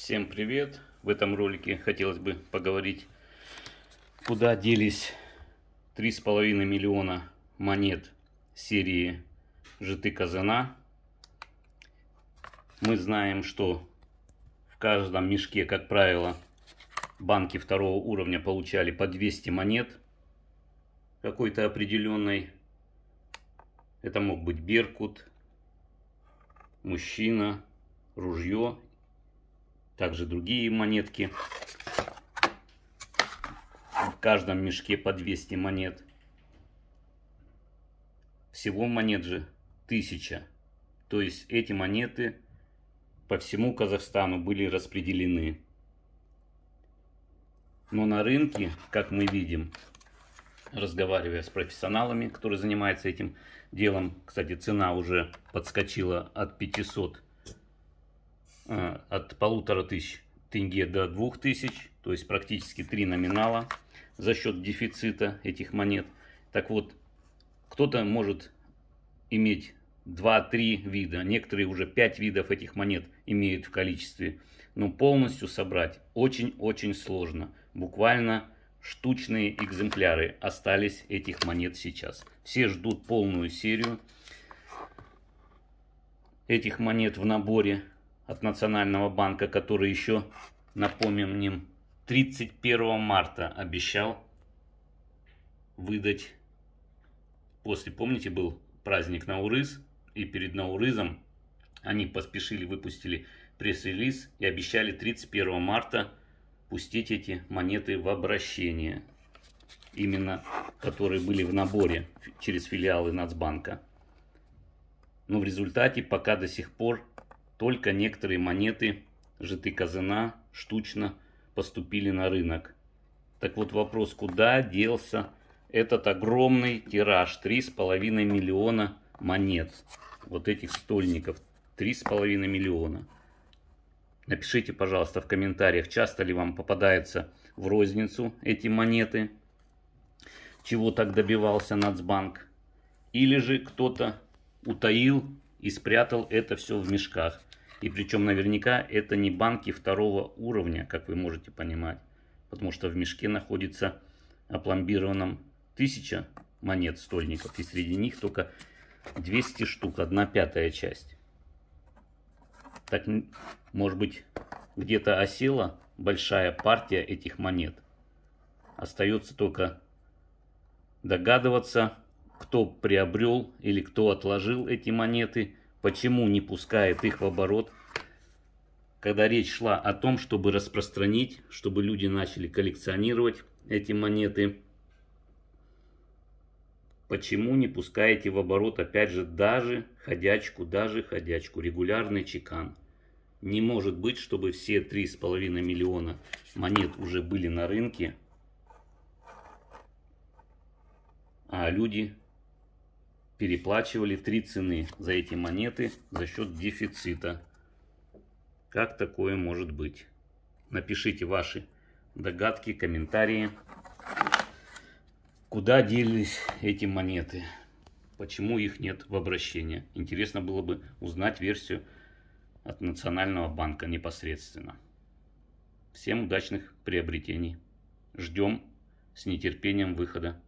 Всем привет! В этом ролике хотелось бы поговорить, куда делись 3,5 миллиона монет серии «Житы Казана». Мы знаем, что в каждом мешке, как правило, банки второго уровня получали по 200 монет какой-то определенной. Это мог быть беркут, мужчина, ружье также другие монетки. В каждом мешке по 200 монет. Всего монет же 1000. То есть эти монеты по всему Казахстану были распределены. Но на рынке, как мы видим, разговаривая с профессионалами, которые занимаются этим делом, кстати, цена уже подскочила от 500 а, от полутора тысяч тенге до двух тысяч, то есть практически три номинала за счет дефицита этих монет. Так вот, кто-то может иметь два-три вида, некоторые уже пять видов этих монет имеют в количестве. Но полностью собрать очень-очень сложно. Буквально штучные экземпляры остались этих монет сейчас. Все ждут полную серию этих монет в наборе от Национального банка, который еще, напомним им, 31 марта обещал выдать. После, помните, был праздник Наурыз, и перед Наурызом они поспешили, выпустили пресс-релиз и обещали 31 марта пустить эти монеты в обращение, именно которые были в наборе через филиалы Нацбанка. Но в результате пока до сих пор только некоторые монеты житы казана штучно поступили на рынок. Так вот вопрос, куда делся этот огромный тираж 3,5 миллиона монет. Вот этих стольников 3,5 миллиона. Напишите, пожалуйста, в комментариях, часто ли вам попадаются в розницу эти монеты, чего так добивался Нацбанк. Или же кто-то утаил и спрятал это все в мешках. И причем наверняка это не банки второго уровня, как вы можете понимать, потому что в мешке находится опломбированном тысяча монет стольников, и среди них только 200 штук, одна пятая часть. Так, может быть, где-то осела большая партия этих монет. Остается только догадываться, кто приобрел или кто отложил эти монеты, Почему не пускает их в оборот? Когда речь шла о том, чтобы распространить, чтобы люди начали коллекционировать эти монеты. Почему не пускаете в оборот, опять же, даже ходячку, даже ходячку, регулярный чекан? Не может быть, чтобы все 3,5 миллиона монет уже были на рынке, а люди переплачивали три цены за эти монеты за счет дефицита. Как такое может быть? Напишите ваши догадки, комментарии. Куда делись эти монеты? Почему их нет в обращении? Интересно было бы узнать версию от Национального банка непосредственно. Всем удачных приобретений. Ждем с нетерпением выхода